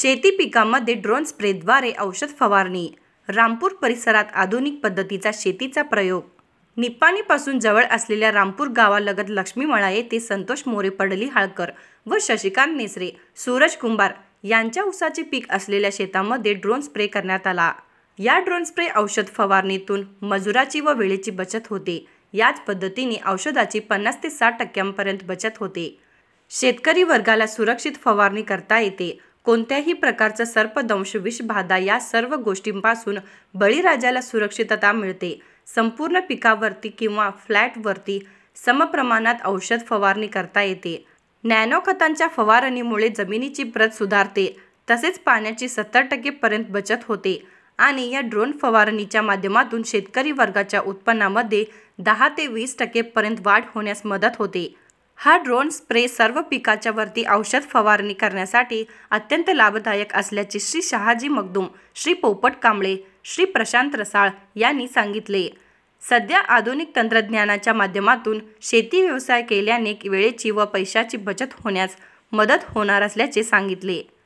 शेती पिकांमध्ये ड्रोन स्प्रेद्वारे औषध फवारणी रामपूर परिसरात आधुनिक पद्धतीचा शेतीचा प्रयोग निपाणीपासून जवळ असलेल्या रामपूर गावालगत लक्ष्मीमळा येथे संतोष मोरे पडली हाळकर व शशिकांत नेसरे सूरज कुंभार यांच्या ऊसाचे पीक असलेल्या शेतामध्ये ड्रोन स्प्रे करण्यात आला या ड्रोन स्प्रे औषध फवारणीतून मजुराची व वेळेची बचत होते याच पद्धतीने औषधाची पन्नास ते साठ टक्क्यांपर्यंत बचत होते शेतकरी वर्गाला सुरक्षित फवारणी करता येते कोणत्याही प्रकारचा सर्पदंश विषबाधा या सर्व गोष्टींपासून बळीराजाला सुरक्षितता मिळते संपूर्ण पिकावरती किंवा फ्लॅटवरती समप्रमाणात औषध फवारणी करता येते नॅनो खतांच्या फवारणीमुळे जमिनीची प्रत सुधारते तसेच पाण्याची सत्तर टक्केपर्यंत बचत होते आणि या ड्रोन फवारणीच्या माध्यमातून शेतकरी वर्गाच्या उत्पन्नामध्ये दहा ते वीस टक्केपर्यंत वाढ होण्यास मदत होते हा ड्रोन स्प्रे सर्व पिकाच्या वरती औषध फवारणी करण्यासाठी अत्यंत लाभदायक असल्याचे श्री शहाजी मगदूम श्री पोपट कांबळे श्री प्रशांत रसाळ यांनी सांगितले सध्या आधुनिक तंत्रज्ञानाच्या माध्यमातून शेती व्यवसाय केल्याने वेळेची व पैशाची बचत होण्यास मदत होणार असल्याचे सांगितले